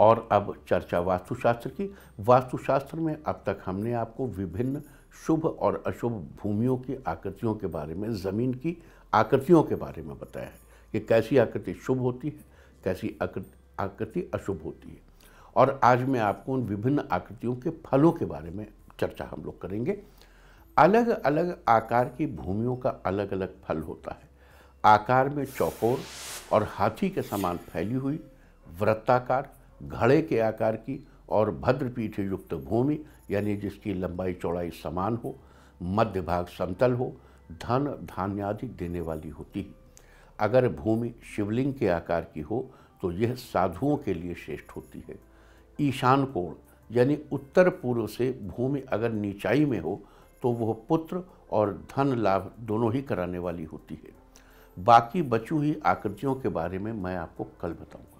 और अब चर्चा वास्तुशास्त्र की वास्तुशास्त्र में अब तक हमने आपको विभिन्न शुभ और अशुभ भूमियों की आकृतियों के बारे में ज़मीन की आकृतियों के बारे में बताया है कि कैसी आकृति शुभ होती है कैसी आकृति अशुभ होती है और आज मैं आपको उन विभिन्न आकृतियों के फलों के बारे में चर्चा हम लोग करेंगे अलग अलग आकार की भूमियों का अलग अलग फल होता है आकार में चौकोर और हाथी के समान फैली हुई वृत्ताकार घड़े के आकार की और भद्रपीठ युक्त भूमि यानी जिसकी लंबाई चौड़ाई समान हो मध्य भाग समतल हो धन धान्यादि देने वाली होती है अगर भूमि शिवलिंग के आकार की हो तो यह साधुओं के लिए श्रेष्ठ होती है ईशान कोण यानी उत्तर पूर्व से भूमि अगर नीचाई में हो तो वह पुत्र और धन लाभ दोनों ही कराने वाली होती है बाकी बची हुई आकृतियों के बारे में मैं आपको कल बताऊंगा